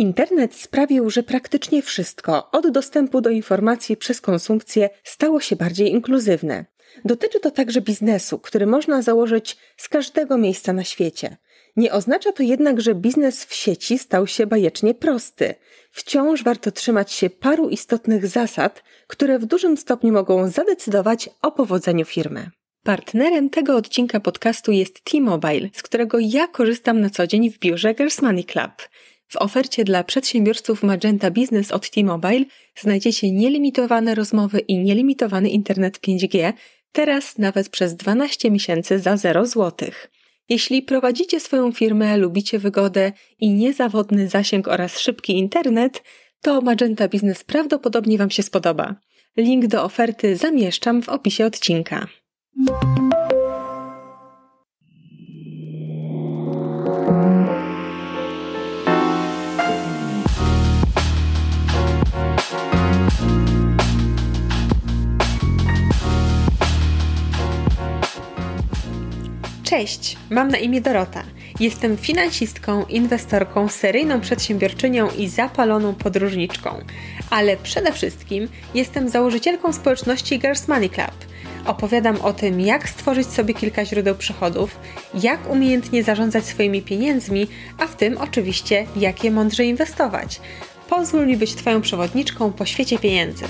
Internet sprawił, że praktycznie wszystko, od dostępu do informacji przez konsumpcję, stało się bardziej inkluzywne. Dotyczy to także biznesu, który można założyć z każdego miejsca na świecie. Nie oznacza to jednak, że biznes w sieci stał się bajecznie prosty. Wciąż warto trzymać się paru istotnych zasad, które w dużym stopniu mogą zadecydować o powodzeniu firmy. Partnerem tego odcinka podcastu jest T-Mobile, z którego ja korzystam na co dzień w biurze Money Club. W ofercie dla przedsiębiorców Magenta Business od T-Mobile znajdziecie nielimitowane rozmowy i nielimitowany internet 5G, teraz nawet przez 12 miesięcy za 0 zł. Jeśli prowadzicie swoją firmę, lubicie wygodę i niezawodny zasięg oraz szybki internet, to Magenta Business prawdopodobnie Wam się spodoba. Link do oferty zamieszczam w opisie odcinka. Cześć, mam na imię Dorota. Jestem finansistką, inwestorką, seryjną przedsiębiorczynią i zapaloną podróżniczką. Ale przede wszystkim jestem założycielką społeczności Girls Money Club. Opowiadam o tym, jak stworzyć sobie kilka źródeł przychodów, jak umiejętnie zarządzać swoimi pieniędzmi, a w tym oczywiście, jak je mądrze inwestować. Pozwól mi być Twoją przewodniczką po świecie pieniędzy.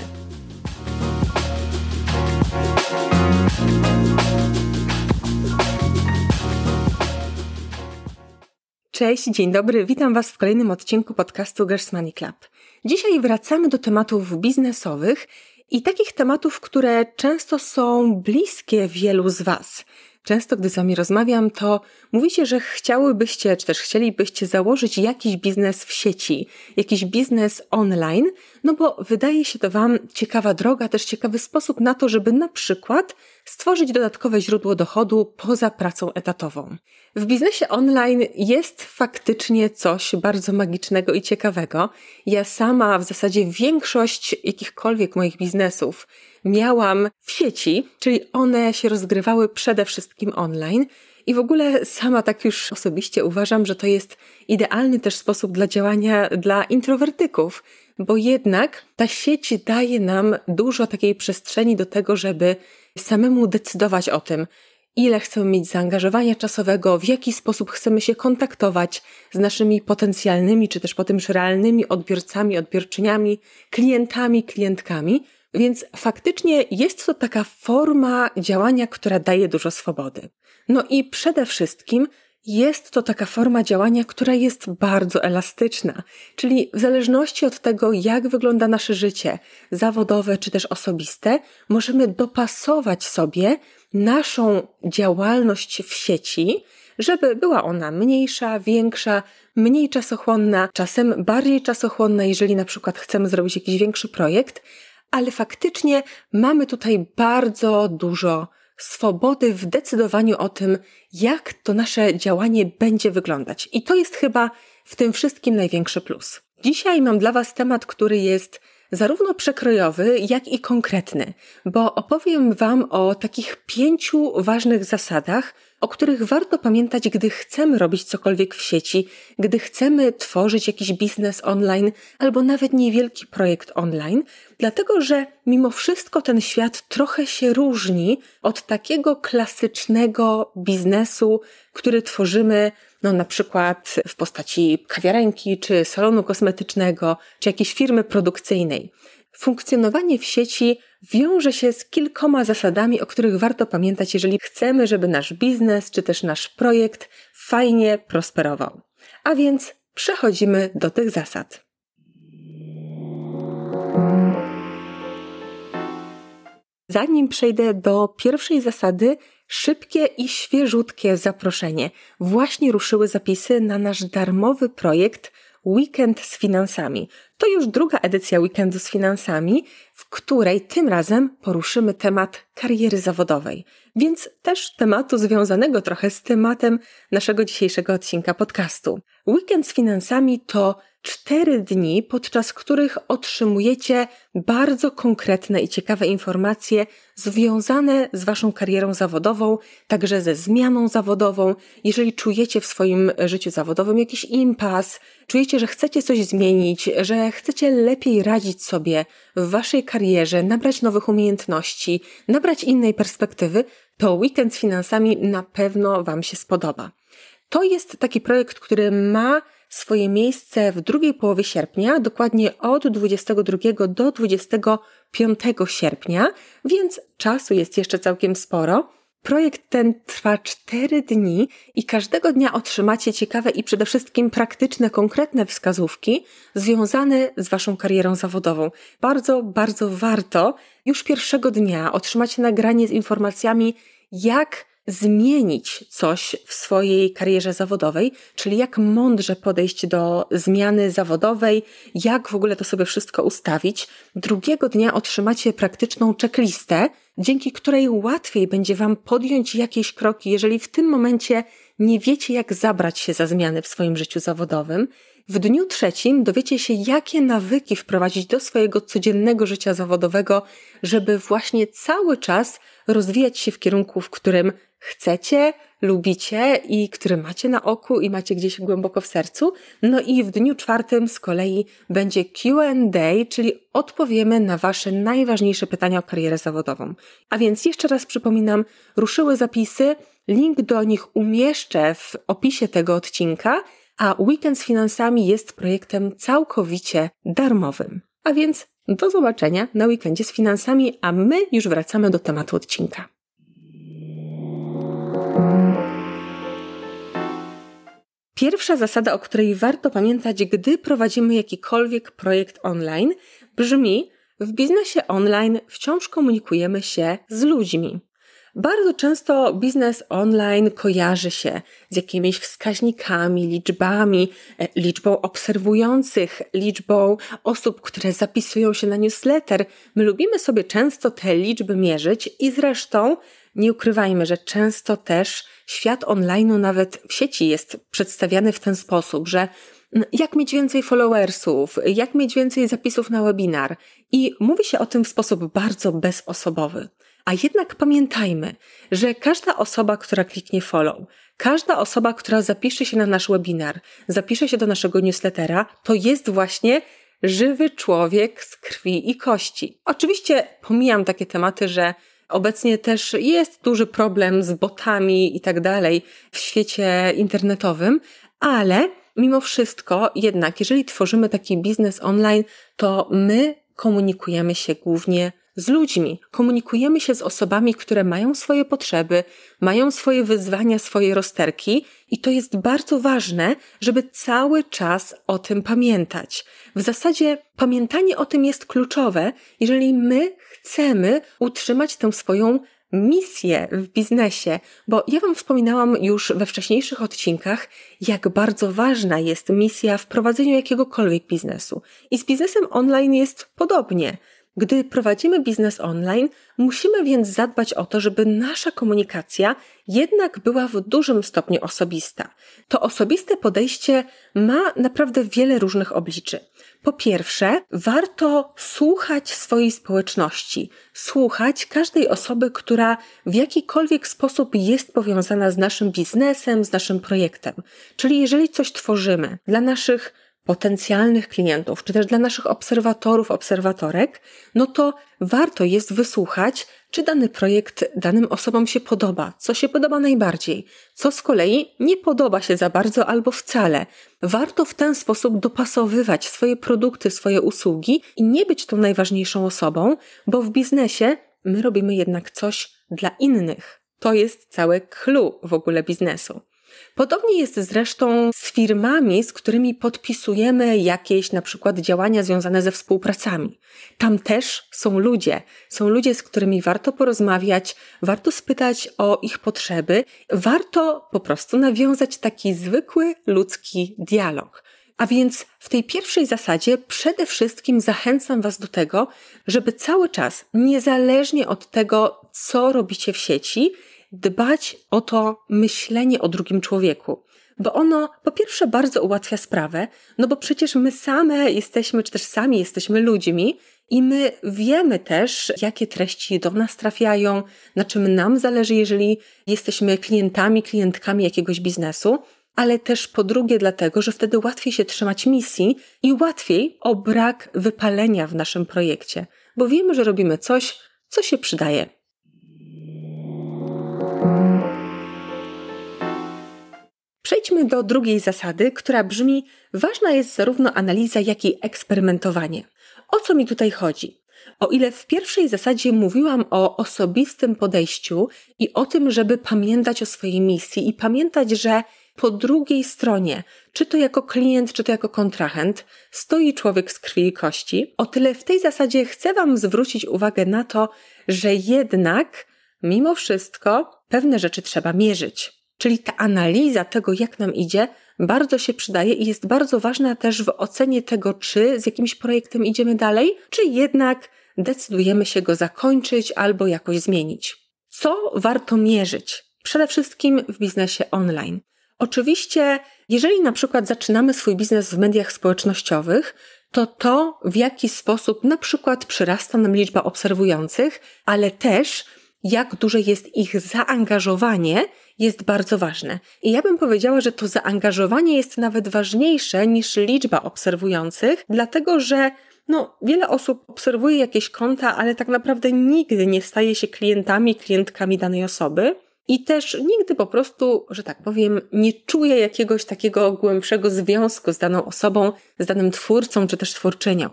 Cześć, dzień dobry, witam Was w kolejnym odcinku podcastu Gersmani Club. Dzisiaj wracamy do tematów biznesowych i takich tematów, które często są bliskie wielu z Was. Często, gdy z Wami rozmawiam, to mówicie, że chciałybyście, czy też chcielibyście założyć jakiś biznes w sieci, jakiś biznes online, no bo wydaje się to Wam ciekawa droga, też ciekawy sposób na to, żeby na przykład stworzyć dodatkowe źródło dochodu poza pracą etatową. W biznesie online jest faktycznie coś bardzo magicznego i ciekawego. Ja sama w zasadzie większość jakichkolwiek moich biznesów miałam w sieci, czyli one się rozgrywały przede wszystkim online. I w ogóle sama tak już osobiście uważam, że to jest idealny też sposób dla działania dla introwertyków, bo jednak ta sieć daje nam dużo takiej przestrzeni do tego, żeby samemu decydować o tym, ile chcemy mieć zaangażowania czasowego, w jaki sposób chcemy się kontaktować z naszymi potencjalnymi czy też potem już realnymi odbiorcami, odbiorczyniami, klientami, klientkami. Więc faktycznie jest to taka forma działania, która daje dużo swobody. No i przede wszystkim jest to taka forma działania, która jest bardzo elastyczna, czyli w zależności od tego, jak wygląda nasze życie zawodowe czy też osobiste, możemy dopasować sobie naszą działalność w sieci, żeby była ona mniejsza, większa, mniej czasochłonna, czasem bardziej czasochłonna, jeżeli na przykład chcemy zrobić jakiś większy projekt, ale faktycznie mamy tutaj bardzo dużo swobody w decydowaniu o tym, jak to nasze działanie będzie wyglądać. I to jest chyba w tym wszystkim największy plus. Dzisiaj mam dla Was temat, który jest zarówno przekrojowy, jak i konkretny, bo opowiem Wam o takich pięciu ważnych zasadach, o których warto pamiętać, gdy chcemy robić cokolwiek w sieci, gdy chcemy tworzyć jakiś biznes online albo nawet niewielki projekt online, dlatego że mimo wszystko ten świat trochę się różni od takiego klasycznego biznesu, który tworzymy no na przykład w postaci kawiarenki, czy salonu kosmetycznego, czy jakiejś firmy produkcyjnej. Funkcjonowanie w sieci wiąże się z kilkoma zasadami, o których warto pamiętać, jeżeli chcemy, żeby nasz biznes czy też nasz projekt fajnie prosperował. A więc przechodzimy do tych zasad. Zanim przejdę do pierwszej zasady, szybkie i świeżutkie zaproszenie. Właśnie ruszyły zapisy na nasz darmowy projekt Weekend z finansami. To już druga edycja weekendu z finansami, w której tym razem poruszymy temat kariery zawodowej, więc też tematu związanego trochę z tematem naszego dzisiejszego odcinka podcastu. Weekend z finansami to cztery dni, podczas których otrzymujecie bardzo konkretne i ciekawe informacje związane z Waszą karierą zawodową, także ze zmianą zawodową. Jeżeli czujecie w swoim życiu zawodowym jakiś impas, czujecie, że chcecie coś zmienić, że chcecie lepiej radzić sobie w waszej karierze, nabrać nowych umiejętności, nabrać innej perspektywy, to weekend z finansami na pewno Wam się spodoba. To jest taki projekt, który ma swoje miejsce w drugiej połowie sierpnia, dokładnie od 22 do 25 sierpnia, więc czasu jest jeszcze całkiem sporo. Projekt ten trwa 4 dni i każdego dnia otrzymacie ciekawe i przede wszystkim praktyczne, konkretne wskazówki związane z Waszą karierą zawodową. Bardzo, bardzo warto już pierwszego dnia otrzymać nagranie z informacjami, jak zmienić coś w swojej karierze zawodowej, czyli jak mądrze podejść do zmiany zawodowej, jak w ogóle to sobie wszystko ustawić. Drugiego dnia otrzymacie praktyczną checklistę, dzięki której łatwiej będzie Wam podjąć jakieś kroki, jeżeli w tym momencie nie wiecie, jak zabrać się za zmiany w swoim życiu zawodowym. W dniu trzecim dowiecie się, jakie nawyki wprowadzić do swojego codziennego życia zawodowego, żeby właśnie cały czas rozwijać się w kierunku, w którym chcecie, lubicie i który macie na oku i macie gdzieś głęboko w sercu. No i w dniu czwartym z kolei będzie QA, czyli odpowiemy na Wasze najważniejsze pytania o karierę zawodową. A więc jeszcze raz przypominam, ruszyły zapisy, link do nich umieszczę w opisie tego odcinka, a Weekend z Finansami jest projektem całkowicie darmowym. A więc do zobaczenia na weekendzie z finansami, a my już wracamy do tematu odcinka. Pierwsza zasada, o której warto pamiętać, gdy prowadzimy jakikolwiek projekt online, brzmi: w biznesie online wciąż komunikujemy się z ludźmi. Bardzo często biznes online kojarzy się z jakimiś wskaźnikami, liczbami, e, liczbą obserwujących, liczbą osób, które zapisują się na newsletter. My lubimy sobie często te liczby mierzyć i zresztą nie ukrywajmy, że często też świat online'u nawet w sieci jest przedstawiany w ten sposób, że mm, jak mieć więcej followersów, jak mieć więcej zapisów na webinar. I mówi się o tym w sposób bardzo bezosobowy. A jednak pamiętajmy, że każda osoba, która kliknie follow, każda osoba, która zapisze się na nasz webinar, zapisze się do naszego newslettera, to jest właśnie żywy człowiek z krwi i kości. Oczywiście pomijam takie tematy, że Obecnie też jest duży problem z botami i tak dalej w świecie internetowym, ale mimo wszystko jednak, jeżeli tworzymy taki biznes online, to my komunikujemy się głównie z ludźmi, komunikujemy się z osobami, które mają swoje potrzeby, mają swoje wyzwania, swoje rozterki, i to jest bardzo ważne, żeby cały czas o tym pamiętać. W zasadzie pamiętanie o tym jest kluczowe, jeżeli my chcemy utrzymać tę swoją misję w biznesie, bo ja Wam wspominałam już we wcześniejszych odcinkach, jak bardzo ważna jest misja w prowadzeniu jakiegokolwiek biznesu. I z biznesem online jest podobnie. Gdy prowadzimy biznes online, musimy więc zadbać o to, żeby nasza komunikacja jednak była w dużym stopniu osobista. To osobiste podejście ma naprawdę wiele różnych obliczy. Po pierwsze, warto słuchać swojej społeczności, słuchać każdej osoby, która w jakikolwiek sposób jest powiązana z naszym biznesem, z naszym projektem. Czyli jeżeli coś tworzymy dla naszych potencjalnych klientów, czy też dla naszych obserwatorów, obserwatorek, no to warto jest wysłuchać, czy dany projekt danym osobom się podoba, co się podoba najbardziej, co z kolei nie podoba się za bardzo albo wcale. Warto w ten sposób dopasowywać swoje produkty, swoje usługi i nie być tą najważniejszą osobą, bo w biznesie my robimy jednak coś dla innych. To jest całe clue w ogóle biznesu. Podobnie jest zresztą z firmami, z którymi podpisujemy jakieś na przykład działania związane ze współpracami. Tam też są ludzie, są ludzie, z którymi warto porozmawiać, warto spytać o ich potrzeby, warto po prostu nawiązać taki zwykły ludzki dialog. A więc w tej pierwszej zasadzie przede wszystkim zachęcam Was do tego, żeby cały czas, niezależnie od tego, co robicie w sieci, dbać o to myślenie o drugim człowieku. Bo ono po pierwsze bardzo ułatwia sprawę, no bo przecież my same jesteśmy, czy też sami jesteśmy ludźmi i my wiemy też, jakie treści do nas trafiają, na czym nam zależy, jeżeli jesteśmy klientami, klientkami jakiegoś biznesu ale też po drugie dlatego, że wtedy łatwiej się trzymać misji i łatwiej o brak wypalenia w naszym projekcie, bo wiemy, że robimy coś, co się przydaje przejdźmy do drugiej zasady, która brzmi: ważna jest zarówno analiza, jak i eksperymentowanie. O co mi tutaj chodzi? O ile w pierwszej zasadzie mówiłam o osobistym podejściu i o tym, żeby pamiętać o swojej misji i pamiętać, że po drugiej stronie, czy to jako klient, czy to jako kontrahent, stoi człowiek z krwi i kości, o tyle w tej zasadzie chcę Wam zwrócić uwagę na to, że jednak, mimo wszystko, pewne rzeczy trzeba mierzyć. Czyli ta analiza tego, jak nam idzie, bardzo się przydaje i jest bardzo ważna też w ocenie tego, czy z jakimś projektem idziemy dalej, czy jednak decydujemy się go zakończyć albo jakoś zmienić. Co warto mierzyć? Przede wszystkim w biznesie online. Oczywiście, jeżeli na przykład zaczynamy swój biznes w mediach społecznościowych, to to, w jaki sposób na przykład przyrasta nam liczba obserwujących, ale też jak duże jest ich zaangażowanie jest bardzo ważne. I ja bym powiedziała, że to zaangażowanie jest nawet ważniejsze niż liczba obserwujących, dlatego że no, wiele osób obserwuje jakieś konta, ale tak naprawdę nigdy nie staje się klientami, klientkami danej osoby. I też nigdy po prostu, że tak powiem, nie czuję jakiegoś takiego głębszego związku z daną osobą, z danym twórcą czy też twórczynią.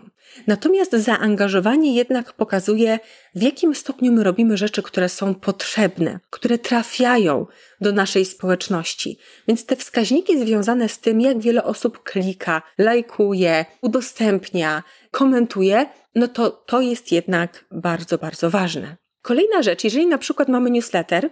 Natomiast zaangażowanie jednak pokazuje, w jakim stopniu my robimy rzeczy, które są potrzebne, które trafiają do naszej społeczności. Więc te wskaźniki związane z tym, jak wiele osób klika, lajkuje, udostępnia, komentuje, no to to jest jednak bardzo, bardzo ważne. Kolejna rzecz, jeżeli na przykład mamy newsletter,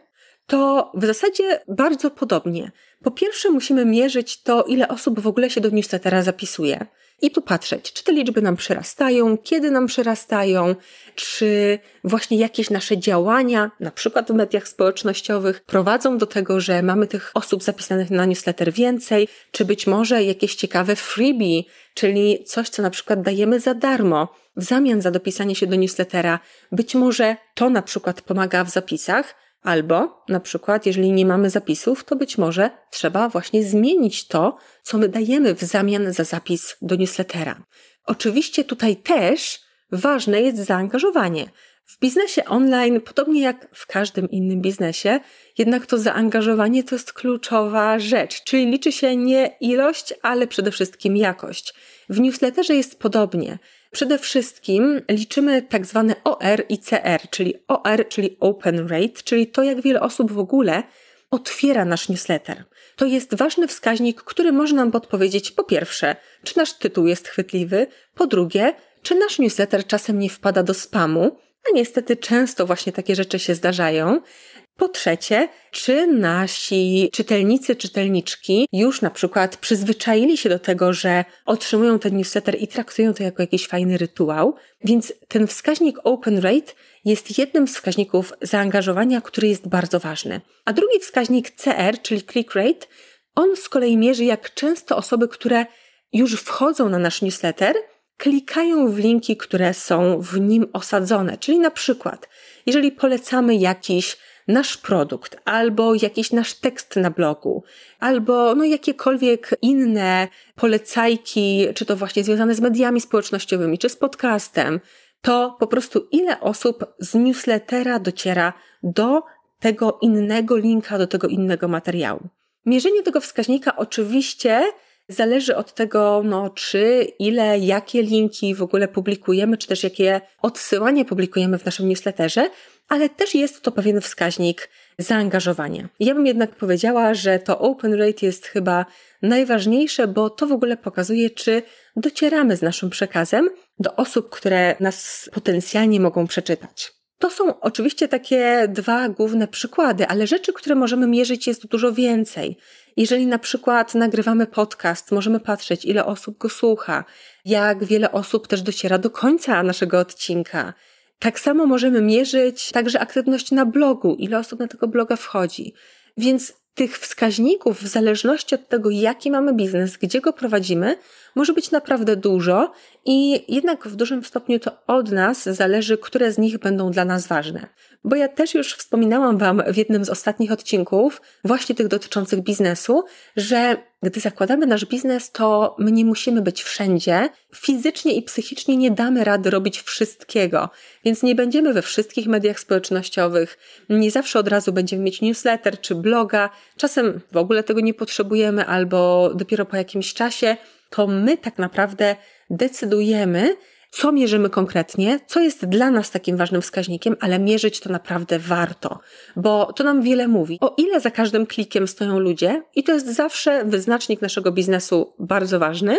to w zasadzie bardzo podobnie. Po pierwsze, musimy mierzyć to, ile osób w ogóle się do newslettera zapisuje i popatrzeć, czy te liczby nam przerastają, kiedy nam przerastają, czy właśnie jakieś nasze działania, na przykład w mediach społecznościowych, prowadzą do tego, że mamy tych osób zapisanych na newsletter więcej, czy być może jakieś ciekawe freebie, czyli coś, co na przykład dajemy za darmo w zamian za dopisanie się do newslettera. Być może to na przykład pomaga w zapisach, Albo na przykład, jeżeli nie mamy zapisów, to być może trzeba właśnie zmienić to, co my dajemy w zamian za zapis do newslettera. Oczywiście tutaj też ważne jest zaangażowanie. W biznesie online, podobnie jak w każdym innym biznesie, jednak to zaangażowanie to jest kluczowa rzecz, czyli liczy się nie ilość, ale przede wszystkim jakość. W newsletterze jest podobnie. Przede wszystkim liczymy tak zwane OR i CR, czyli OR, czyli Open Rate, czyli to, jak wiele osób w ogóle otwiera nasz newsletter. To jest ważny wskaźnik, który może nam podpowiedzieć po pierwsze, czy nasz tytuł jest chwytliwy, po drugie, czy nasz newsletter czasem nie wpada do spamu, a niestety często właśnie takie rzeczy się zdarzają, po trzecie, czy nasi czytelnicy, czytelniczki już na przykład przyzwyczaili się do tego, że otrzymują ten newsletter i traktują to jako jakiś fajny rytuał? Więc ten wskaźnik open rate jest jednym z wskaźników zaangażowania, który jest bardzo ważny. A drugi wskaźnik CR, czyli click rate, on z kolei mierzy, jak często osoby, które już wchodzą na nasz newsletter, klikają w linki, które są w nim osadzone. Czyli na przykład, jeżeli polecamy jakiś nasz produkt, albo jakiś nasz tekst na blogu, albo no jakiekolwiek inne polecajki, czy to właśnie związane z mediami społecznościowymi, czy z podcastem, to po prostu ile osób z newslettera dociera do tego innego linka, do tego innego materiału. Mierzenie tego wskaźnika oczywiście zależy od tego, no, czy, ile, jakie linki w ogóle publikujemy, czy też jakie odsyłanie publikujemy w naszym newsletterze, ale też jest to pewien wskaźnik zaangażowania. Ja bym jednak powiedziała, że to open rate jest chyba najważniejsze, bo to w ogóle pokazuje, czy docieramy z naszym przekazem do osób, które nas potencjalnie mogą przeczytać. To są oczywiście takie dwa główne przykłady, ale rzeczy, które możemy mierzyć, jest dużo więcej. Jeżeli na przykład nagrywamy podcast, możemy patrzeć, ile osób go słucha, jak wiele osób też dociera do końca naszego odcinka, tak samo możemy mierzyć także aktywność na blogu, ile osób na tego bloga wchodzi. Więc tych wskaźników, w zależności od tego, jaki mamy biznes, gdzie go prowadzimy, może być naprawdę dużo i jednak w dużym stopniu to od nas zależy, które z nich będą dla nas ważne. Bo ja też już wspominałam Wam w jednym z ostatnich odcinków, właśnie tych dotyczących biznesu, że gdy zakładamy nasz biznes, to my nie musimy być wszędzie. Fizycznie i psychicznie nie damy rady robić wszystkiego, więc nie będziemy we wszystkich mediach społecznościowych. Nie zawsze od razu będziemy mieć newsletter czy bloga. Czasem w ogóle tego nie potrzebujemy albo dopiero po jakimś czasie to my tak naprawdę decydujemy, co mierzymy konkretnie, co jest dla nas takim ważnym wskaźnikiem, ale mierzyć to naprawdę warto, bo to nam wiele mówi. O ile za każdym klikiem stoją ludzie, i to jest zawsze wyznacznik naszego biznesu bardzo ważny,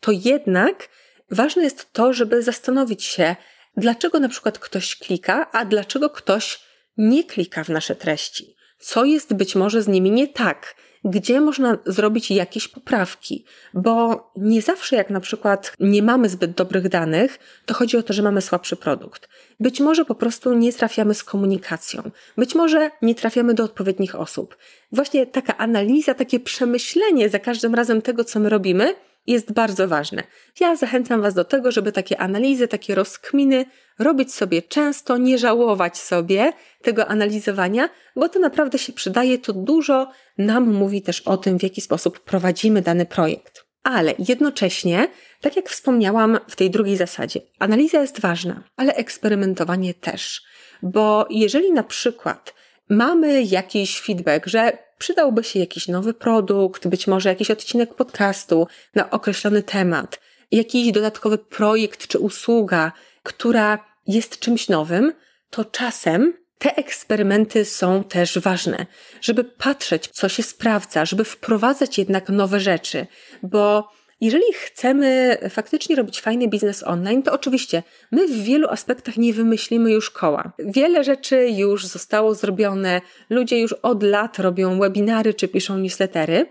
to jednak ważne jest to, żeby zastanowić się, dlaczego na przykład ktoś klika, a dlaczego ktoś nie klika w nasze treści. Co jest być może z nimi nie tak? gdzie można zrobić jakieś poprawki, bo nie zawsze jak na przykład nie mamy zbyt dobrych danych, to chodzi o to, że mamy słabszy produkt. Być może po prostu nie trafiamy z komunikacją, być może nie trafiamy do odpowiednich osób. Właśnie taka analiza, takie przemyślenie za każdym razem tego, co my robimy, jest bardzo ważne. Ja zachęcam Was do tego, żeby takie analizy, takie rozkminy robić sobie często, nie żałować sobie tego analizowania, bo to naprawdę się przydaje, to dużo nam mówi też o tym, w jaki sposób prowadzimy dany projekt. Ale jednocześnie, tak jak wspomniałam w tej drugiej zasadzie, analiza jest ważna, ale eksperymentowanie też. Bo jeżeli na przykład mamy jakiś feedback, że przydałby się jakiś nowy produkt, być może jakiś odcinek podcastu na określony temat, jakiś dodatkowy projekt czy usługa, która jest czymś nowym, to czasem te eksperymenty są też ważne, żeby patrzeć, co się sprawdza, żeby wprowadzać jednak nowe rzeczy, bo jeżeli chcemy faktycznie robić fajny biznes online, to oczywiście my w wielu aspektach nie wymyślimy już koła. Wiele rzeczy już zostało zrobione, ludzie już od lat robią webinary czy piszą newslettery.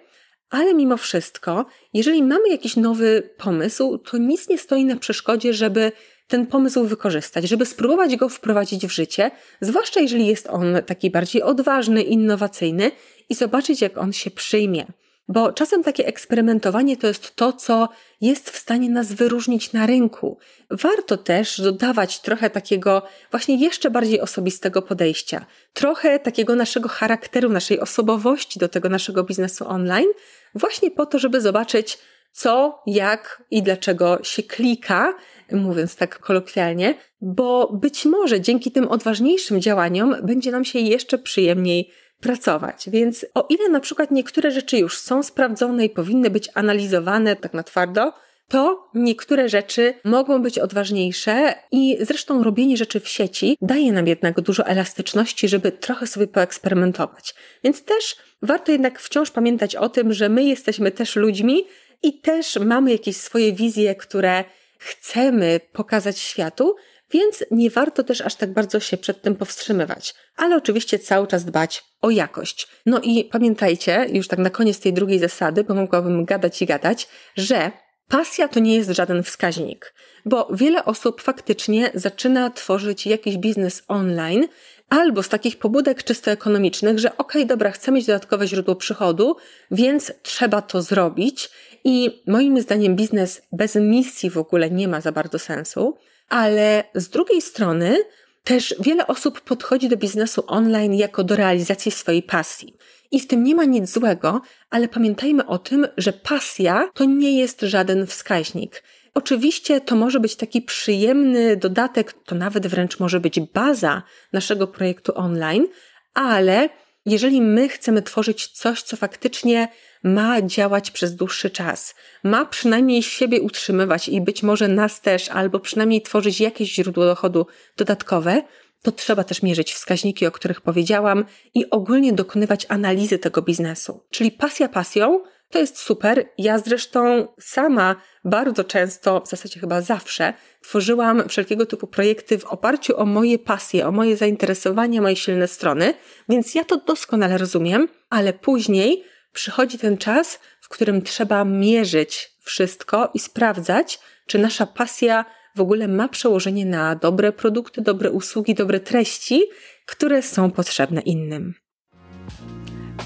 Ale mimo wszystko, jeżeli mamy jakiś nowy pomysł, to nic nie stoi na przeszkodzie, żeby ten pomysł wykorzystać, żeby spróbować go wprowadzić w życie, zwłaszcza jeżeli jest on taki bardziej odważny, innowacyjny i zobaczyć, jak on się przyjmie. Bo czasem takie eksperymentowanie to jest to, co jest w stanie nas wyróżnić na rynku. Warto też dodawać trochę takiego właśnie jeszcze bardziej osobistego podejścia, trochę takiego naszego charakteru, naszej osobowości do tego naszego biznesu online, właśnie po to, żeby zobaczyć, co, jak i dlaczego się klika, mówiąc tak kolokwialnie, bo być może dzięki tym odważniejszym działaniom będzie nam się jeszcze przyjemniej pracować. Więc o ile na przykład niektóre rzeczy już są sprawdzone i powinny być analizowane tak na twardo, to niektóre rzeczy mogą być odważniejsze i zresztą robienie rzeczy w sieci daje nam jednak dużo elastyczności, żeby trochę sobie poeksperymentować. Więc też warto jednak wciąż pamiętać o tym, że my jesteśmy też ludźmi i też mamy jakieś swoje wizje, które chcemy pokazać światu, więc nie warto też aż tak bardzo się przed tym powstrzymywać, ale oczywiście cały czas dbać o jakość. No i pamiętajcie, już tak na koniec tej drugiej zasady, bo mogłabym gadać i gadać, że Pasja to nie jest żaden wskaźnik, bo wiele osób faktycznie zaczyna tworzyć jakiś biznes online albo z takich pobudek czysto ekonomicznych, że okej, okay, dobra, chcę mieć dodatkowe źródło przychodu, więc trzeba to zrobić. I moim zdaniem biznes bez misji w ogóle nie ma za bardzo sensu ale z drugiej strony też wiele osób podchodzi do biznesu online jako do realizacji swojej pasji. I w tym nie ma nic złego, ale pamiętajmy o tym, że pasja to nie jest żaden wskaźnik. Oczywiście to może być taki przyjemny dodatek, to nawet wręcz może być baza naszego projektu online, ale jeżeli my chcemy tworzyć coś, co faktycznie ma działać przez dłuższy czas, ma przynajmniej siebie utrzymywać i być może nas też, albo przynajmniej tworzyć jakieś źródło dochodu dodatkowe, to trzeba też mierzyć wskaźniki, o których powiedziałam i ogólnie dokonywać analizy tego biznesu. Czyli pasja pasją to jest super. Ja zresztą sama bardzo często, w zasadzie chyba zawsze, tworzyłam wszelkiego typu projekty w oparciu o moje pasje, o moje zainteresowania, moje silne strony, więc ja to doskonale rozumiem, ale później przychodzi ten czas, w którym trzeba mierzyć wszystko i sprawdzać, czy nasza pasja w ogóle ma przełożenie na dobre produkty, dobre usługi, dobre treści, które są potrzebne innym.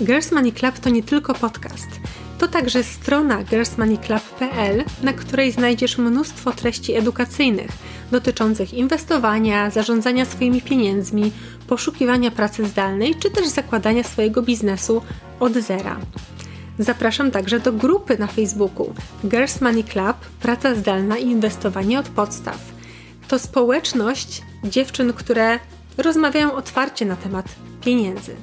Girls Money Club to nie tylko podcast. To także strona gersmaniclub.pl, na której znajdziesz mnóstwo treści edukacyjnych dotyczących inwestowania, zarządzania swoimi pieniędzmi, poszukiwania pracy zdalnej czy też zakładania swojego biznesu od zera. Zapraszam także do grupy na Facebooku Girls Money Club Praca zdalna i inwestowanie od podstaw. To społeczność dziewczyn, które rozmawiają otwarcie na temat pieniędzy.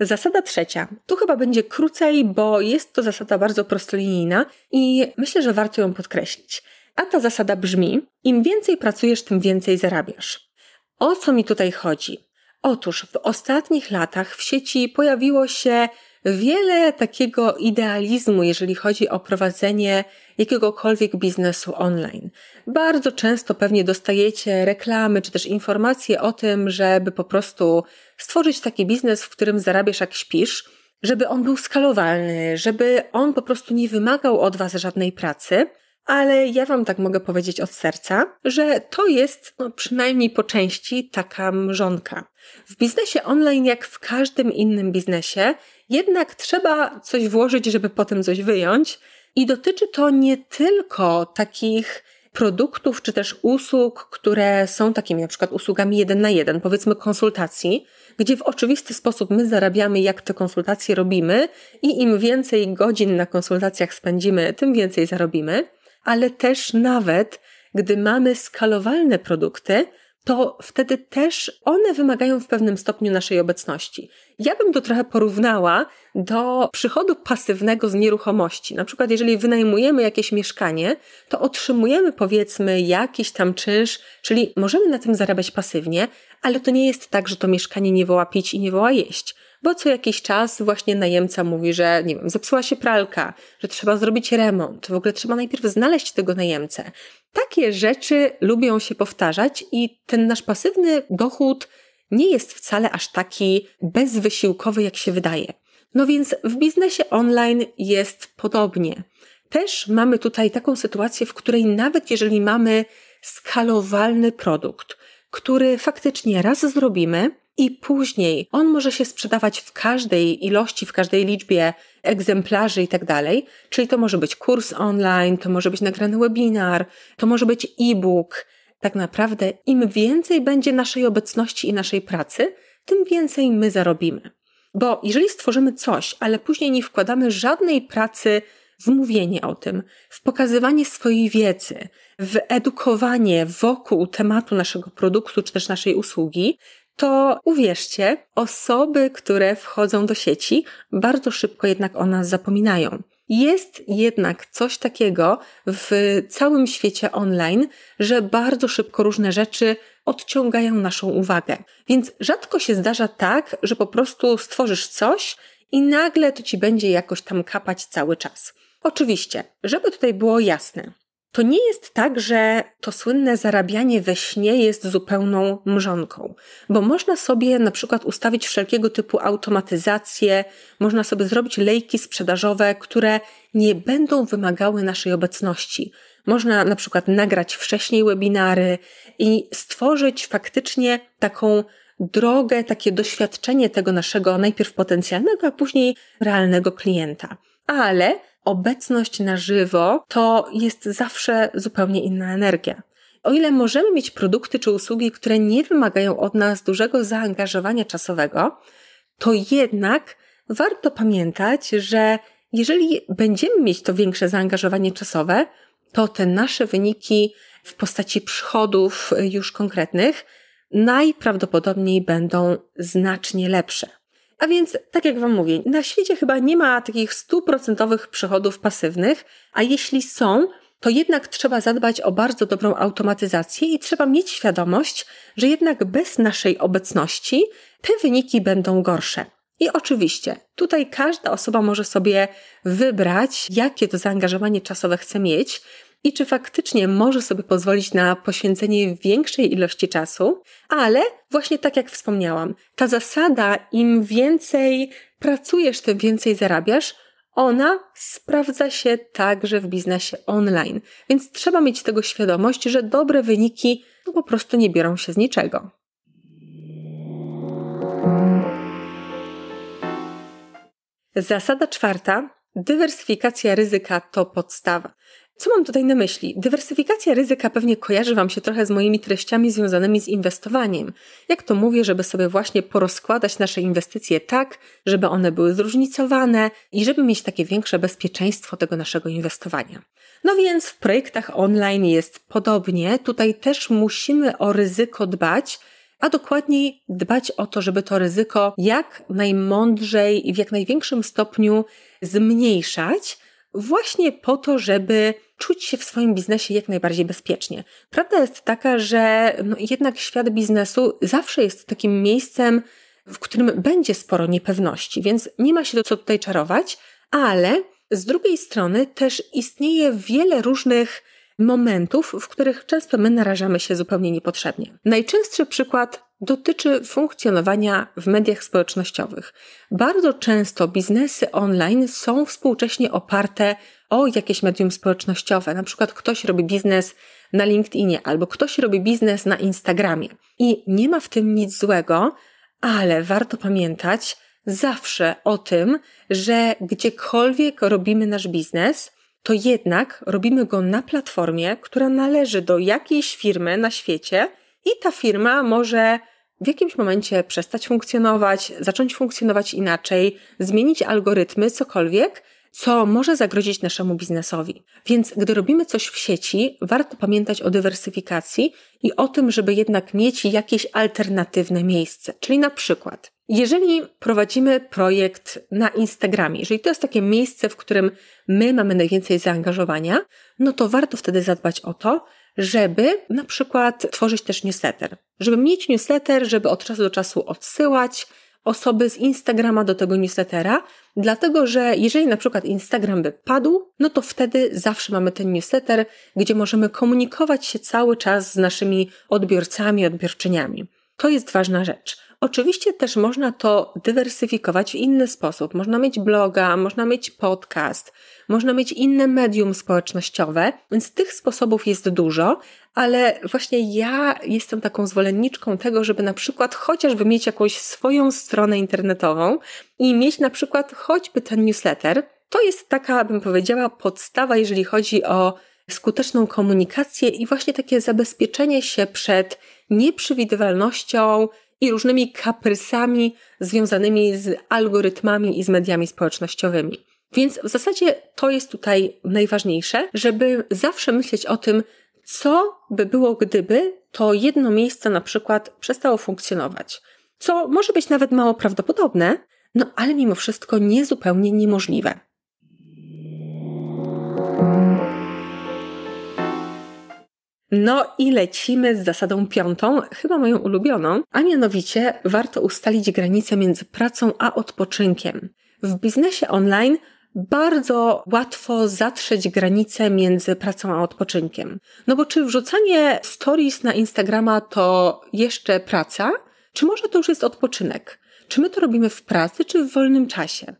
Zasada trzecia. Tu chyba będzie krócej, bo jest to zasada bardzo prostolinijna i myślę, że warto ją podkreślić. A ta zasada brzmi: im więcej pracujesz, tym więcej zarabiasz. O co mi tutaj chodzi? Otóż w ostatnich latach w sieci pojawiło się wiele takiego idealizmu, jeżeli chodzi o prowadzenie jakiegokolwiek biznesu online. Bardzo często pewnie dostajecie reklamy czy też informacje o tym, żeby po prostu stworzyć taki biznes, w którym zarabiasz jak śpisz, żeby on był skalowalny, żeby on po prostu nie wymagał od Was żadnej pracy, ale ja Wam tak mogę powiedzieć od serca, że to jest no, przynajmniej po części taka mrzonka. W biznesie online, jak w każdym innym biznesie, jednak trzeba coś włożyć, żeby potem coś wyjąć, i dotyczy to nie tylko takich produktów czy też usług, które są takimi na przykład usługami jeden na jeden, powiedzmy konsultacji, gdzie w oczywisty sposób my zarabiamy, jak te konsultacje robimy i im więcej godzin na konsultacjach spędzimy, tym więcej zarobimy, ale też nawet gdy mamy skalowalne produkty, to wtedy też one wymagają w pewnym stopniu naszej obecności. Ja bym to trochę porównała do przychodu pasywnego z nieruchomości. Na przykład, jeżeli wynajmujemy jakieś mieszkanie, to otrzymujemy powiedzmy jakiś tam czynsz, czyli możemy na tym zarabiać pasywnie, ale to nie jest tak, że to mieszkanie nie woła pić i nie woła jeść bo co jakiś czas właśnie najemca mówi, że nie wiem, zepsuła się pralka, że trzeba zrobić remont, w ogóle trzeba najpierw znaleźć tego najemcę. Takie rzeczy lubią się powtarzać i ten nasz pasywny dochód nie jest wcale aż taki bezwysiłkowy, jak się wydaje. No więc w biznesie online jest podobnie. Też mamy tutaj taką sytuację, w której nawet jeżeli mamy skalowalny produkt, który faktycznie raz zrobimy, i później on może się sprzedawać w każdej ilości, w każdej liczbie egzemplarzy i tak dalej. Czyli to może być kurs online, to może być nagrany webinar, to może być e-book. Tak naprawdę, im więcej będzie naszej obecności i naszej pracy, tym więcej my zarobimy. Bo jeżeli stworzymy coś, ale później nie wkładamy żadnej pracy w mówienie o tym, w pokazywanie swojej wiedzy, w edukowanie wokół tematu naszego produktu czy też naszej usługi, to uwierzcie, osoby, które wchodzą do sieci, bardzo szybko jednak o nas zapominają. Jest jednak coś takiego w całym świecie online, że bardzo szybko różne rzeczy odciągają naszą uwagę. Więc rzadko się zdarza tak, że po prostu stworzysz coś i nagle to ci będzie jakoś tam kapać cały czas. Oczywiście, żeby tutaj było jasne, to nie jest tak, że to słynne zarabianie we śnie jest zupełną mrzonką, bo można sobie na przykład ustawić wszelkiego typu automatyzacje, można sobie zrobić lejki sprzedażowe, które nie będą wymagały naszej obecności. Można na przykład nagrać wcześniej webinary i stworzyć faktycznie taką drogę, takie doświadczenie tego naszego najpierw potencjalnego, a później realnego klienta. Ale obecność na żywo to jest zawsze zupełnie inna energia. O ile możemy mieć produkty czy usługi, które nie wymagają od nas dużego zaangażowania czasowego, to jednak warto pamiętać, że jeżeli będziemy mieć to większe zaangażowanie czasowe, to te nasze wyniki w postaci przychodów już konkretnych najprawdopodobniej będą znacznie lepsze. A więc, tak jak Wam mówię, na świecie chyba nie ma takich stuprocentowych przychodów pasywnych, a jeśli są, to jednak trzeba zadbać o bardzo dobrą automatyzację i trzeba mieć świadomość, że jednak bez naszej obecności te wyniki będą gorsze. I oczywiście, tutaj każda osoba może sobie wybrać, jakie to zaangażowanie czasowe chce mieć i czy faktycznie może sobie pozwolić na poświęcenie większej ilości czasu, ale właśnie tak jak wspomniałam, ta zasada im więcej pracujesz, tym więcej zarabiasz, ona sprawdza się także w biznesie online, więc trzeba mieć tego świadomość, że dobre wyniki no, po prostu nie biorą się z niczego. Zasada czwarta. Dywersyfikacja ryzyka to podstawa. Co mam tutaj na myśli? Dywersyfikacja ryzyka pewnie kojarzy Wam się trochę z moimi treściami związanymi z inwestowaniem. Jak to mówię, żeby sobie właśnie porozkładać nasze inwestycje tak, żeby one były zróżnicowane i żeby mieć takie większe bezpieczeństwo tego naszego inwestowania. No więc w projektach online jest podobnie. Tutaj też musimy o ryzyko dbać, a dokładniej dbać o to, żeby to ryzyko jak najmądrzej i w jak największym stopniu zmniejszać właśnie po to, żeby czuć się w swoim biznesie jak najbardziej bezpiecznie. Prawda jest taka, że no jednak świat biznesu zawsze jest takim miejscem, w którym będzie sporo niepewności, więc nie ma się do co tutaj czarować, ale z drugiej strony też istnieje wiele różnych momentów, w których często my narażamy się zupełnie niepotrzebnie. Najczęstszy przykład dotyczy funkcjonowania w mediach społecznościowych. Bardzo często biznesy online są współcześnie oparte o jakieś medium społecznościowe. Na przykład ktoś robi biznes na LinkedInie albo ktoś robi biznes na Instagramie. I nie ma w tym nic złego, ale warto pamiętać zawsze o tym, że gdziekolwiek robimy nasz biznes, to jednak robimy go na platformie, która należy do jakiejś firmy na świecie, i ta firma może w jakimś momencie przestać funkcjonować, zacząć funkcjonować inaczej, zmienić algorytmy, cokolwiek, co może zagrozić naszemu biznesowi. Więc gdy robimy coś w sieci, warto pamiętać o dywersyfikacji i o tym, żeby jednak mieć jakieś alternatywne miejsce. Czyli na przykład, jeżeli prowadzimy projekt na Instagramie, jeżeli to jest takie miejsce, w którym my mamy najwięcej zaangażowania, no to warto wtedy zadbać o to, żeby na przykład tworzyć też newsletter. Żeby mieć newsletter, żeby od czasu do czasu odsyłać osoby z Instagrama do tego newslettera, dlatego że jeżeli na przykład Instagram by padł, no to wtedy zawsze mamy ten newsletter, gdzie możemy komunikować się cały czas z naszymi odbiorcami, odbiorczyniami. To jest ważna rzecz. Oczywiście też można to dywersyfikować w inny sposób. Można mieć bloga, można mieć podcast, można mieć inne medium społecznościowe, więc tych sposobów jest dużo, ale właśnie ja jestem taką zwolenniczką tego, żeby na przykład chociażby mieć jakąś swoją stronę internetową i mieć na przykład choćby ten newsletter. To jest taka, bym powiedziała, podstawa, jeżeli chodzi o skuteczną komunikację i właśnie takie zabezpieczenie się przed nieprzewidywalnością, i różnymi kaprysami związanymi z algorytmami i z mediami społecznościowymi. Więc w zasadzie to jest tutaj najważniejsze, żeby zawsze myśleć o tym, co by było, gdyby to jedno miejsce na przykład przestało funkcjonować. Co może być nawet mało prawdopodobne, no ale mimo wszystko niezupełnie niemożliwe. No i lecimy z zasadą piątą, chyba moją ulubioną, a mianowicie warto ustalić granicę między pracą a odpoczynkiem. W biznesie online bardzo łatwo zatrzeć granicę między pracą a odpoczynkiem. No bo czy wrzucanie stories na Instagrama to jeszcze praca, czy może to już jest odpoczynek? Czy my to robimy w pracy, czy w wolnym czasie?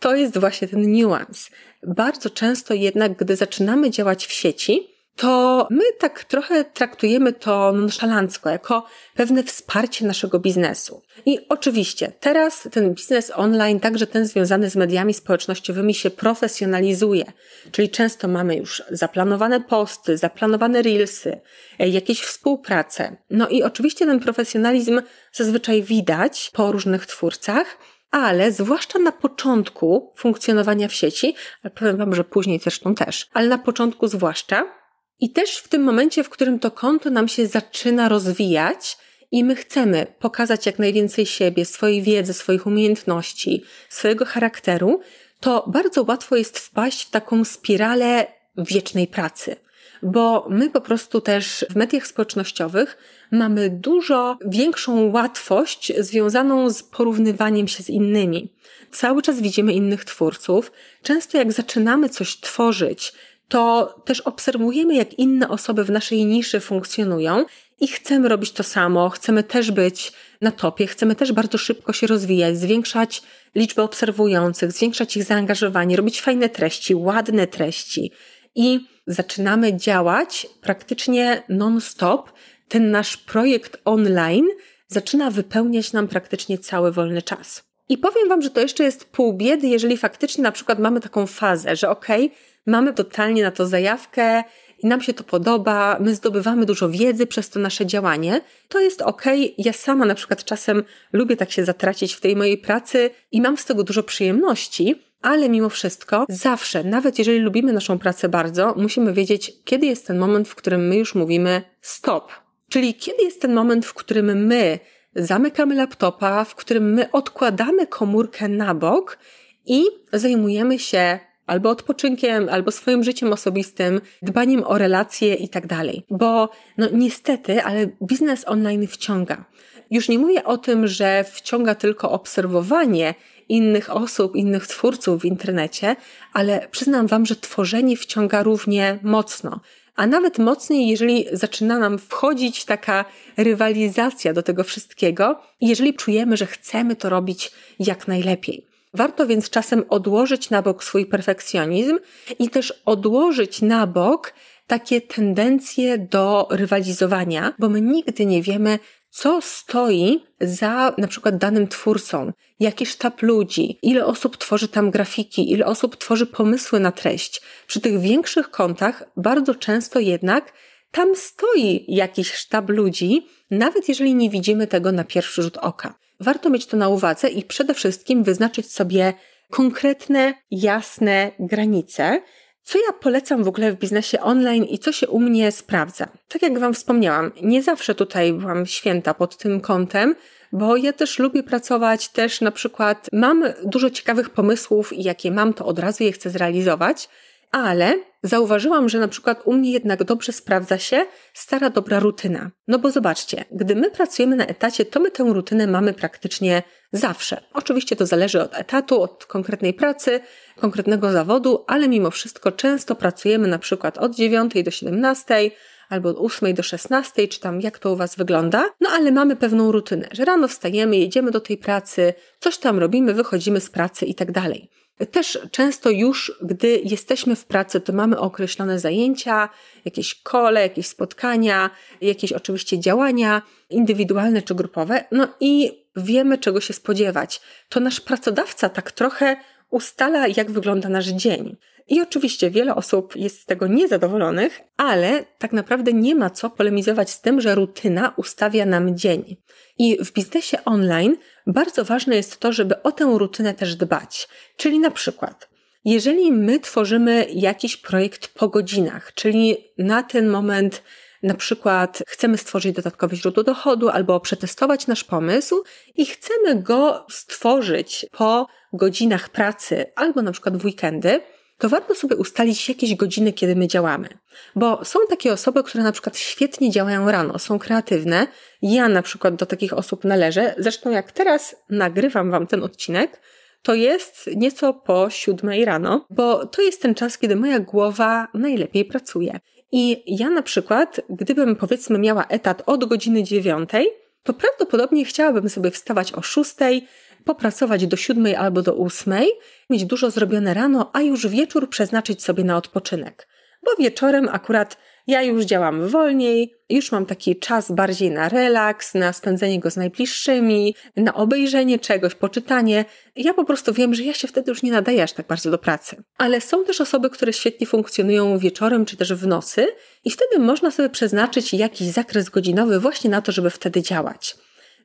To jest właśnie ten niuans. Bardzo często jednak, gdy zaczynamy działać w sieci, to my tak trochę traktujemy to nonszalancko, jako pewne wsparcie naszego biznesu. I oczywiście teraz ten biznes online, także ten związany z mediami społecznościowymi, się profesjonalizuje, czyli często mamy już zaplanowane posty, zaplanowane reelsy, e, jakieś współprace. No i oczywiście ten profesjonalizm zazwyczaj widać po różnych twórcach, ale zwłaszcza na początku funkcjonowania w sieci, ale powiem Wam, że później zresztą też, ale na początku zwłaszcza, i też w tym momencie, w którym to konto nam się zaczyna rozwijać i my chcemy pokazać jak najwięcej siebie, swojej wiedzy, swoich umiejętności, swojego charakteru, to bardzo łatwo jest wpaść w taką spiralę wiecznej pracy. Bo my po prostu też w mediach społecznościowych mamy dużo większą łatwość związaną z porównywaniem się z innymi. Cały czas widzimy innych twórców. Często jak zaczynamy coś tworzyć, to też obserwujemy, jak inne osoby w naszej niszy funkcjonują i chcemy robić to samo, chcemy też być na topie, chcemy też bardzo szybko się rozwijać, zwiększać liczbę obserwujących, zwiększać ich zaangażowanie, robić fajne treści, ładne treści. I zaczynamy działać praktycznie non-stop. Ten nasz projekt online zaczyna wypełniać nam praktycznie cały wolny czas. I powiem Wam, że to jeszcze jest pół biedy, jeżeli faktycznie na przykład mamy taką fazę, że okej, okay, mamy totalnie na to zajawkę i nam się to podoba, my zdobywamy dużo wiedzy przez to nasze działanie, to jest ok. Ja sama na przykład czasem lubię tak się zatracić w tej mojej pracy i mam z tego dużo przyjemności. Ale mimo wszystko, zawsze, nawet jeżeli lubimy naszą pracę bardzo, musimy wiedzieć, kiedy jest ten moment, w którym my już mówimy stop. Czyli kiedy jest ten moment, w którym my zamykamy laptopa, w którym my odkładamy komórkę na bok i zajmujemy się albo odpoczynkiem, albo swoim życiem osobistym, dbaniem o relacje i tak dalej. Bo no niestety, ale biznes online wciąga. Już nie mówię o tym, że wciąga tylko obserwowanie innych osób, innych twórców w internecie, ale przyznam Wam, że tworzenie wciąga równie mocno. A nawet mocniej, jeżeli zaczyna nam wchodzić taka rywalizacja do tego wszystkiego, jeżeli czujemy, że chcemy to robić jak najlepiej. Warto więc czasem odłożyć na bok swój perfekcjonizm i też odłożyć na bok takie tendencje do rywalizowania, bo my nigdy nie wiemy, co stoi za na przykład danym twórcą, jaki sztab ludzi, ile osób tworzy tam grafiki, ile osób tworzy pomysły na treść. Przy tych większych kontach bardzo często jednak tam stoi jakiś sztab ludzi, nawet jeżeli nie widzimy tego na pierwszy rzut oka. Warto mieć to na uwadze i przede wszystkim wyznaczyć sobie konkretne, jasne granice, co ja polecam w ogóle w biznesie online i co się u mnie sprawdza? Tak jak Wam wspomniałam, nie zawsze tutaj byłam święta pod tym kątem, bo ja też lubię pracować, też na przykład mam dużo ciekawych pomysłów i jakie mam, to od razu je chcę zrealizować ale zauważyłam, że na przykład u mnie jednak dobrze sprawdza się stara dobra rutyna. No bo zobaczcie, gdy my pracujemy na etacie, to my tę rutynę mamy praktycznie zawsze. Oczywiście to zależy od etatu, od konkretnej pracy, konkretnego zawodu, ale mimo wszystko często pracujemy na przykład od 9 do 17, albo od 8 do 16, czy tam jak to u Was wygląda, no ale mamy pewną rutynę, że rano wstajemy, jedziemy do tej pracy, coś tam robimy, wychodzimy z pracy i tak dalej. Też często już, gdy jesteśmy w pracy, to mamy określone zajęcia, jakieś kole, jakieś spotkania, jakieś oczywiście działania indywidualne czy grupowe, no i wiemy, czego się spodziewać. To nasz pracodawca tak trochę ustala, jak wygląda nasz dzień. I oczywiście wiele osób jest z tego niezadowolonych, ale tak naprawdę nie ma co polemizować z tym, że rutyna ustawia nam dzień. I w biznesie online bardzo ważne jest to, żeby o tę rutynę też dbać. Czyli na przykład, jeżeli my tworzymy jakiś projekt po godzinach, czyli na ten moment na przykład chcemy stworzyć dodatkowe źródło dochodu albo przetestować nasz pomysł i chcemy go stworzyć po godzinach pracy albo na przykład w weekendy, to warto sobie ustalić jakieś godziny, kiedy my działamy. Bo są takie osoby, które na przykład świetnie działają rano, są kreatywne. Ja na przykład do takich osób należę. Zresztą jak teraz nagrywam Wam ten odcinek, to jest nieco po siódmej rano, bo to jest ten czas, kiedy moja głowa najlepiej pracuje. I ja na przykład, gdybym powiedzmy miała etat od godziny dziewiątej, to prawdopodobnie chciałabym sobie wstawać o szóstej, popracować do siódmej albo do ósmej, mieć dużo zrobione rano, a już wieczór przeznaczyć sobie na odpoczynek. Bo wieczorem akurat ja już działam wolniej, już mam taki czas bardziej na relaks, na spędzenie go z najbliższymi, na obejrzenie czegoś, poczytanie. Ja po prostu wiem, że ja się wtedy już nie nadaję aż tak bardzo do pracy. Ale są też osoby, które świetnie funkcjonują wieczorem czy też w nocy i wtedy można sobie przeznaczyć jakiś zakres godzinowy właśnie na to, żeby wtedy działać.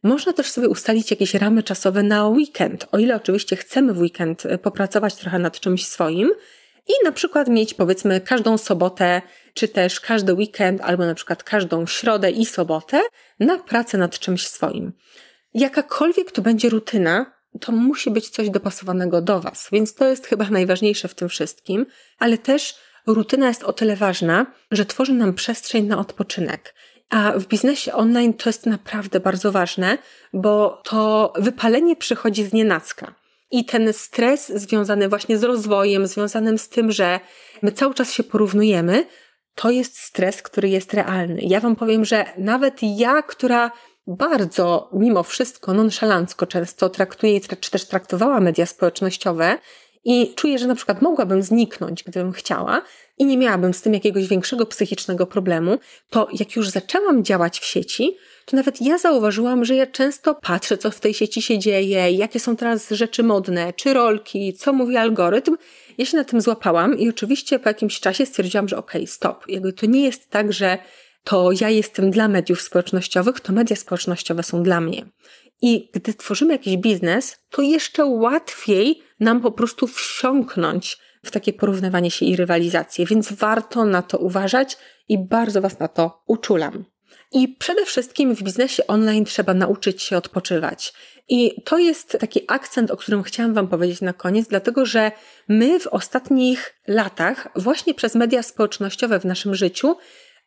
Można też sobie ustalić jakieś ramy czasowe na weekend, o ile oczywiście chcemy w weekend e, popracować trochę nad czymś swoim i na przykład mieć powiedzmy każdą sobotę, czy też każdy weekend, albo na przykład każdą środę i sobotę na pracę nad czymś swoim. Jakakolwiek to będzie rutyna, to musi być coś dopasowanego do Was, więc to jest chyba najważniejsze w tym wszystkim, ale też rutyna jest o tyle ważna, że tworzy nam przestrzeń na odpoczynek. A w biznesie online to jest naprawdę bardzo ważne, bo to wypalenie przychodzi z nienacka. I ten stres związany właśnie z rozwojem, związanym z tym, że my cały czas się porównujemy, to jest stres, który jest realny. Ja Wam powiem, że nawet ja, która bardzo mimo wszystko nonszalancko często traktuje, czy też traktowała media społecznościowe, i czuję, że na przykład mogłabym zniknąć, gdybym chciała i nie miałabym z tym jakiegoś większego psychicznego problemu, to jak już zaczęłam działać w sieci, to nawet ja zauważyłam, że ja często patrzę, co w tej sieci się dzieje, jakie są teraz rzeczy modne, czy rolki, co mówi algorytm. Ja się na tym złapałam i oczywiście po jakimś czasie stwierdziłam, że okej, okay, stop. Jakby to nie jest tak, że to ja jestem dla mediów społecznościowych, to media społecznościowe są dla mnie. I gdy tworzymy jakiś biznes, to jeszcze łatwiej nam po prostu wsiąknąć w takie porównywanie się i rywalizację, więc warto na to uważać i bardzo Was na to uczulam. I przede wszystkim w biznesie online trzeba nauczyć się odpoczywać. I to jest taki akcent, o którym chciałam Wam powiedzieć na koniec, dlatego że my w ostatnich latach, właśnie przez media społecznościowe w naszym życiu,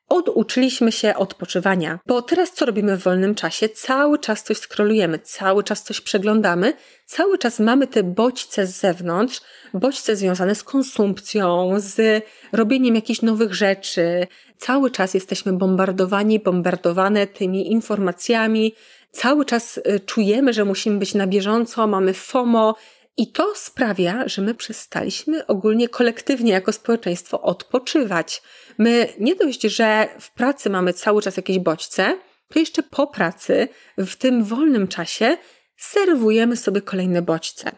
oduczyliśmy się odpoczywania. Bo teraz co robimy w wolnym czasie? Cały czas coś skrolujemy, cały czas coś przeglądamy, cały czas mamy te bodźce z zewnątrz, bodźce związane z konsumpcją, z robieniem jakichś nowych rzeczy. Cały czas jesteśmy bombardowani, bombardowane tymi informacjami, cały czas y, czujemy, że musimy być na bieżąco, mamy FOMO, i to sprawia, że my przestaliśmy ogólnie kolektywnie jako społeczeństwo odpoczywać. My nie dość, że w pracy mamy cały czas jakieś bodźce, to jeszcze po pracy, w tym wolnym czasie, serwujemy sobie kolejne bodźce.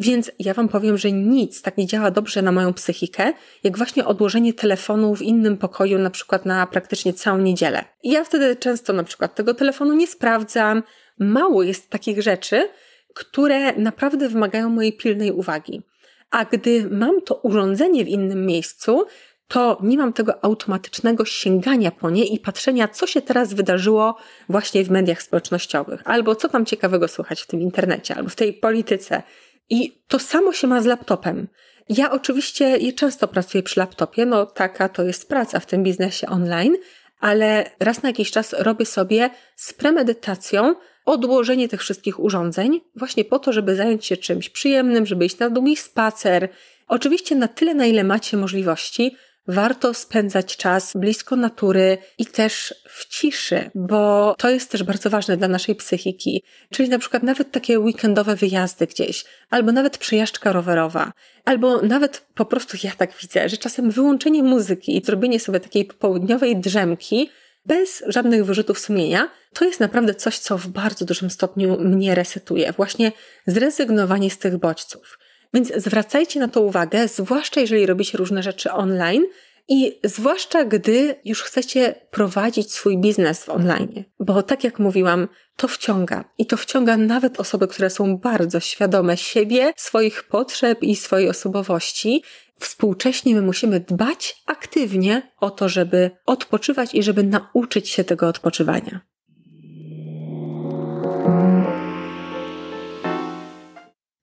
Więc ja Wam powiem, że nic tak nie działa dobrze na moją psychikę, jak właśnie odłożenie telefonu w innym pokoju, na przykład na praktycznie całą niedzielę. I ja wtedy często na przykład tego telefonu nie sprawdzam, mało jest takich rzeczy, które naprawdę wymagają mojej pilnej uwagi. A gdy mam to urządzenie w innym miejscu, to nie mam tego automatycznego sięgania po nie i patrzenia, co się teraz wydarzyło właśnie w mediach społecznościowych, albo co tam ciekawego słychać w tym internecie, albo w tej polityce. I to samo się ma z laptopem. Ja oczywiście często pracuję przy laptopie, no taka to jest praca w tym biznesie online, ale raz na jakiś czas robię sobie z premedytacją odłożenie tych wszystkich urządzeń, właśnie po to, żeby zająć się czymś przyjemnym, żeby iść na długi spacer. Oczywiście na tyle, na ile macie możliwości, warto spędzać czas blisko natury i też w ciszy, bo to jest też bardzo ważne dla naszej psychiki. Czyli na przykład nawet takie weekendowe wyjazdy gdzieś, albo nawet przejażdżka rowerowa, albo nawet po prostu ja tak widzę, że czasem wyłączenie muzyki i zrobienie sobie takiej popołudniowej drzemki bez żadnych wyrzutów sumienia, to jest naprawdę coś, co w bardzo dużym stopniu mnie resetuje. Właśnie zrezygnowanie z tych bodźców. Więc zwracajcie na to uwagę, zwłaszcza jeżeli robicie różne rzeczy online i zwłaszcza gdy już chcecie prowadzić swój biznes w online. Bo tak jak mówiłam, to wciąga. I to wciąga nawet osoby, które są bardzo świadome siebie, swoich potrzeb i swojej osobowości. Współcześnie my musimy dbać aktywnie o to, żeby odpoczywać i żeby nauczyć się tego odpoczywania.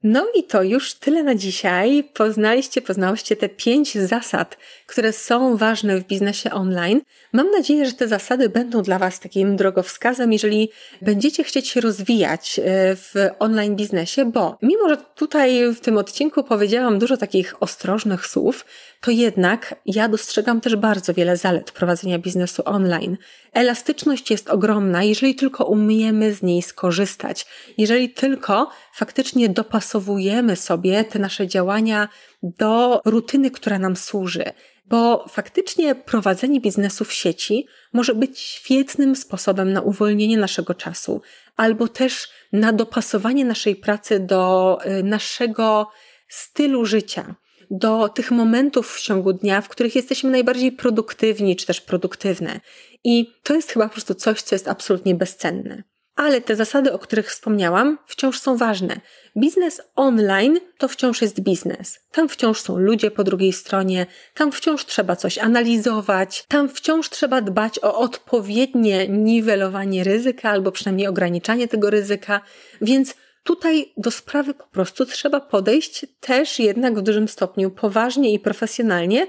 No i to już tyle na dzisiaj. Poznaliście, poznałyście te pięć zasad, które są ważne w biznesie online. Mam nadzieję, że te zasady będą dla Was takim drogowskazem, jeżeli będziecie chcieć się rozwijać e, w online biznesie, bo mimo, że tutaj w tym odcinku powiedziałam dużo takich ostrożnych słów, to jednak ja dostrzegam też bardzo wiele zalet prowadzenia biznesu online. Elastyczność jest ogromna, jeżeli tylko umiemy z niej skorzystać, jeżeli tylko faktycznie dopasowujemy sobie te nasze działania do rutyny, która nam służy. Bo faktycznie prowadzenie biznesu w sieci może być świetnym sposobem na uwolnienie naszego czasu, albo też na dopasowanie naszej pracy do y, naszego stylu życia do tych momentów w ciągu dnia, w których jesteśmy najbardziej produktywni czy też produktywne. I to jest chyba po prostu coś, co jest absolutnie bezcenne. Ale te zasady, o których wspomniałam, wciąż są ważne. Biznes online to wciąż jest biznes. Tam wciąż są ludzie po drugiej stronie, tam wciąż trzeba coś analizować, tam wciąż trzeba dbać o odpowiednie niwelowanie ryzyka albo przynajmniej ograniczanie tego ryzyka, więc Tutaj do sprawy po prostu trzeba podejść też jednak w dużym stopniu poważnie i profesjonalnie,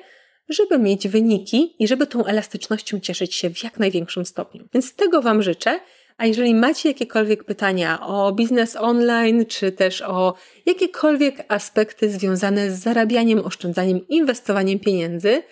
żeby mieć wyniki i żeby tą elastycznością cieszyć się w jak największym stopniu. Więc tego Wam życzę. A jeżeli macie jakiekolwiek pytania o biznes online, czy też o jakiekolwiek aspekty związane z zarabianiem, oszczędzaniem, inwestowaniem pieniędzy,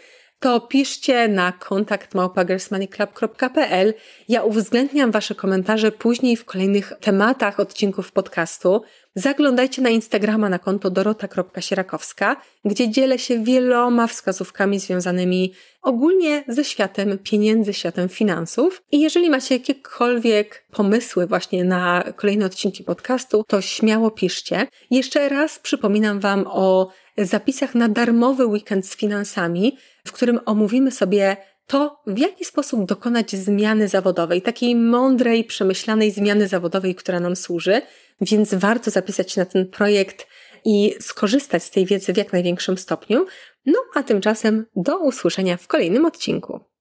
to piszcie na kontakt małpagersmoneyclub.pl. Ja uwzględniam Wasze komentarze później w kolejnych tematach odcinków podcastu. Zaglądajcie na Instagrama na konto dorota.sierakowska, gdzie dzielę się wieloma wskazówkami związanymi ogólnie ze światem pieniędzy, światem finansów. I jeżeli macie jakiekolwiek pomysły właśnie na kolejne odcinki podcastu, to śmiało piszcie. Jeszcze raz przypominam Wam o zapisach na darmowy weekend z finansami, w którym omówimy sobie to, w jaki sposób dokonać zmiany zawodowej, takiej mądrej, przemyślanej zmiany zawodowej, która nam służy, więc warto zapisać się na ten projekt i skorzystać z tej wiedzy w jak największym stopniu. No a tymczasem do usłyszenia w kolejnym odcinku.